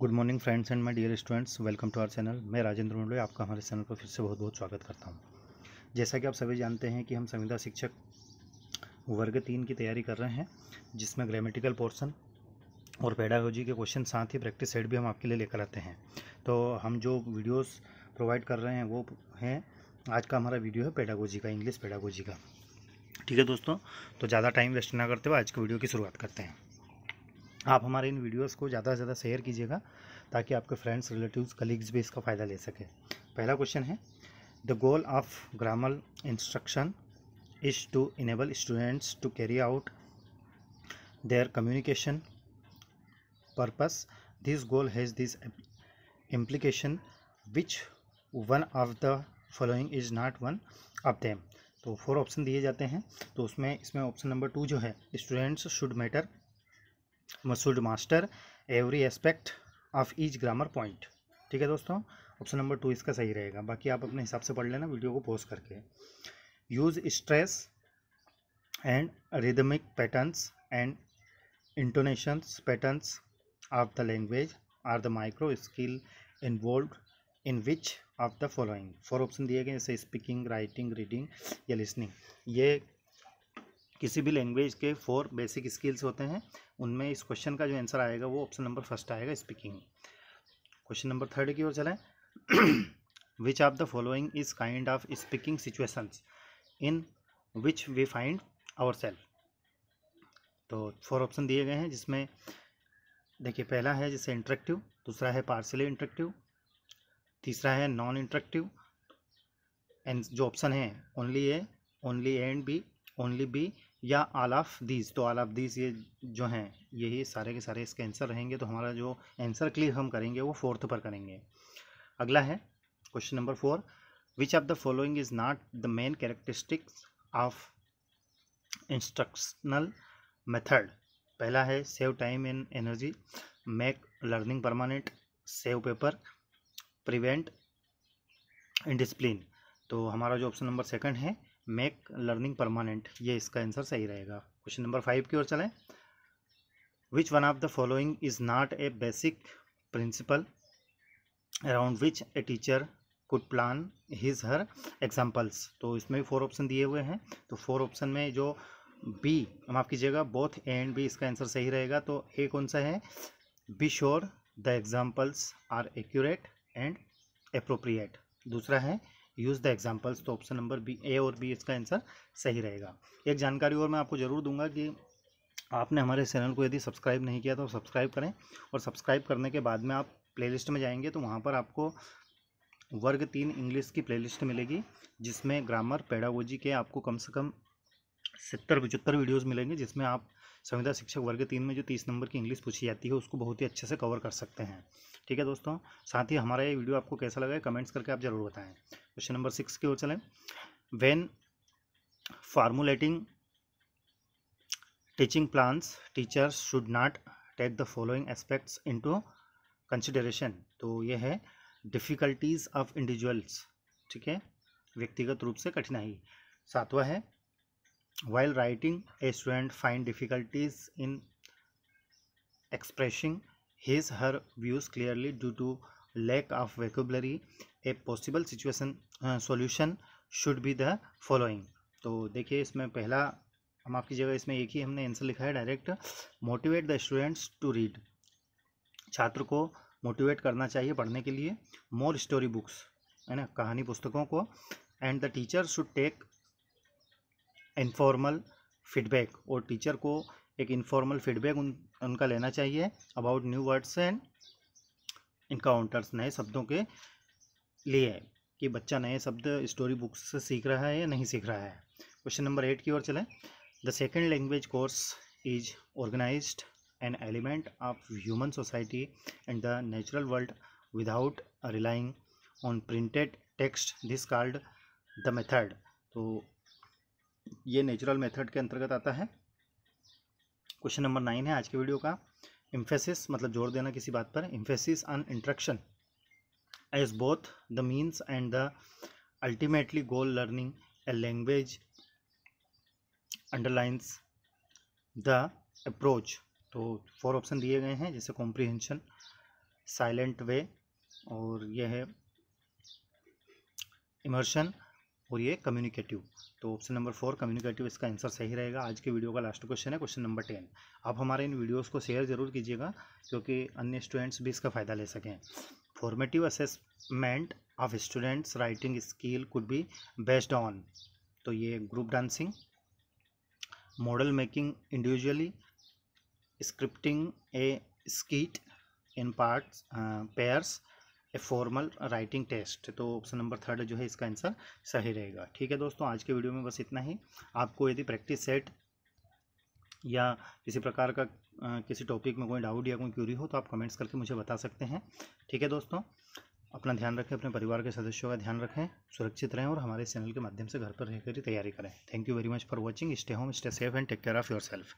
good morning friends and my dear students welcome to our channel मैं राजेंद्र मुंडे आपका हमारे channel पर फिर से बहुत बहुत स्वागत करता हूँ जैसा कि आप सभी जानते हैं कि हम संविदा शिक्षक वर्ग तीन की तैयारी कर रहे हैं जिसमें ग्रामेटिकल पोर्सन और पेडागोजी के क्वेश्चन साथ ही प्रैक्टिस सेट भी हम आपके लिए लेकर आते हैं तो हम जो वीडियोज़ प्रोवाइड कर रहे हैं वो हैं आज का हमारा वीडियो है पेडागोजी का इंग्लिश पेडागोजी का ठीक है दोस्तों तो ज़्यादा टाइम वेस्ट ना करते हुए आज की वीडियो की शुरुआत करते हैं आप हमारे इन वीडियोस को ज़्यादा से ज़्यादा शेयर कीजिएगा ताकि आपके फ्रेंड्स रिलेटिव्स कलीग्स भी इसका फ़ायदा ले सकें पहला क्वेश्चन है the goal of grammar instruction is to enable students to carry out their communication purpose this goal has this implication which one of the following is not one of them तो four option दिए जाते हैं तो उसमें इसमें option number two जो है students should matter must master every aspect of each grammar point ठीक है दोस्तों ऑप्शन नंबर टू इसका सही रहेगा बाकी आप अपने हिसाब से पढ़ लेना वीडियो को पोस्ट करके use stress and rhythmic patterns and intonations patterns of the language are the micro skill involve in which of the following four option दिए गए जैसे स्पीकिंग राइटिंग रीडिंग या लिसनिंग ये किसी भी लैंग्वेज के फोर बेसिक स्किल्स होते हैं उनमें इस क्वेश्चन का जो आंसर आएगा वो ऑप्शन नंबर फर्स्ट आएगा स्पीकिंग क्वेश्चन नंबर थर्ड की ओर चलें which of the following is kind of speaking situations in which we find our self तो फोर ऑप्शन दिए गए हैं जिसमें देखिए पहला है जिसे इंटरेक्टिव दूसरा है पार्सली इंटरेक्टिव तीसरा है नॉन इंटरेक्टिव एंड जो ऑप्शन है only A only A and B only B या आल ऑफ दीज तो आल ऑफ दीज ये जो हैं यही सारे के सारे इसके आंसर रहेंगे तो हमारा जो आंसर क्लियर हम करेंगे वो फोर्थ पर करेंगे अगला है question number four which of the following is not the main characteristics of instructional method पहला है save time and energy make learning permanent save paper prevent indiscipline तो हमारा जो ऑप्शन नंबर सेकंड है मेक लर्निंग परमानेंट ये इसका answer सही रहेगा क्वेश्चन नंबर फाइव की ओर चलें which one of the following is not a basic principle around which a teacher could plan his her examples तो इसमें भी फोर ऑप्शन दिए हुए हैं तो फोर ऑप्शन में जो बी आप कीजिएगा बोथ ए एंड बी इसका आंसर सही रहेगा तो ए कौन सा है be sure the examples are accurate and appropriate दूसरा है यूज़ द एग्जाम्पल्स तो ऑप्शन नंबर बी ए और बी इसका आंसर सही रहेगा एक जानकारी और मैं आपको ज़रूर दूंगा कि आपने हमारे चैनल को यदि सब्सक्राइब नहीं किया तो सब्सक्राइब करें और सब्सक्राइब करने के बाद में आप प्लेलिस्ट में जाएंगे तो वहाँ पर आपको वर्ग तीन इंग्लिश की प्लेलिस्ट मिलेगी जिसमें ग्रामर पेडागोजी के आपको कम से कम सत्तर पचहत्तर वीडियोस मिलेंगे जिसमें आप संविदा शिक्षक वर्ग तीन में जो तीस नंबर की इंग्लिश पूछी जाती है उसको बहुत ही अच्छे से कवर कर सकते हैं ठीक है दोस्तों साथ ही हमारा ये वीडियो आपको कैसा लगा है कमेंट्स करके आप ज़रूर बताएं क्वेश्चन नंबर सिक्स की ओर चलें when formulating teaching plans teachers should not take the following aspects in consideration तो ये है डिफ़िकल्टीज़ ऑफ इंडिविजुअल्स ठीक है व्यक्तिगत रूप से कठिनाई सातवां है while writing a student find difficulties in expressing his her views clearly due to lack of vocabulary a possible situation uh, solution should be the following तो देखिए इसमें पहला हम आपकी जगह इसमें एक ही हमने आंसर लिखा है direct motivate the students to read छात्र को मोटिवेट करना चाहिए पढ़ने के लिए मोर स्टोरी बुक्स है ना कहानी पुस्तकों को and the teacher should take informal feedback और टीचर को एक इनफॉर्मल फीडबैक उन उनका लेना चाहिए about new words and encounters नए शब्दों के लिए कि बच्चा नए शब्द स्टोरी बुक्स से सीख रहा है या नहीं सीख रहा है क्वेश्चन नंबर एट की ओर चलें the second language course is organize an element of human society and the natural world without relying on printed text discard the method तो ये नेचुरल मेथड के अंतर्गत आता है क्वेश्चन नंबर नाइन है आज के वीडियो का इम्फेसिस मतलब जोर देना किसी बात पर emphasis on interaction as both the means and the ultimately goal learning a language underlines the approach तो फोर ऑप्शन दिए गए हैं जैसे कॉम्प्रिहेंशन साइलेंट वे और यह है इमर्शन और ये कम्युनिकेटिव तो ऑप्शन नंबर फोर कम्युनिकेटिव इसका आंसर सही रहेगा आज के वीडियो का लास्ट क्वेश्चन है क्वेश्चन नंबर टेन आप हमारे इन वीडियोस को शेयर जरूर कीजिएगा क्योंकि अन्य स्टूडेंट्स भी इसका फ़ायदा ले सकें formative assessment of students writing skill could be based on तो ये group dancing model making individually scripting a skit in part pairs a formal writing test तो ऑप्शन नंबर थर्ड जो है इसका आंसर सही रहेगा ठीक है दोस्तों आज के वीडियो में बस इतना ही आपको यदि प्रैक्टिस सेट या किसी प्रकार का आ, किसी टॉपिक में कोई डाउट या कोई क्यूरी हो तो आप कमेंट्स करके मुझे बता सकते हैं ठीक है दोस्तों अपना ध्यान रखें अपने परिवार के सदस्यों का ध्यान रखें सुरक्षित रहें और हमारे चैनल के माध्यम से घर पर रहकर ही तैयारी करें thank you very much for watching stay home stay safe and take care of your self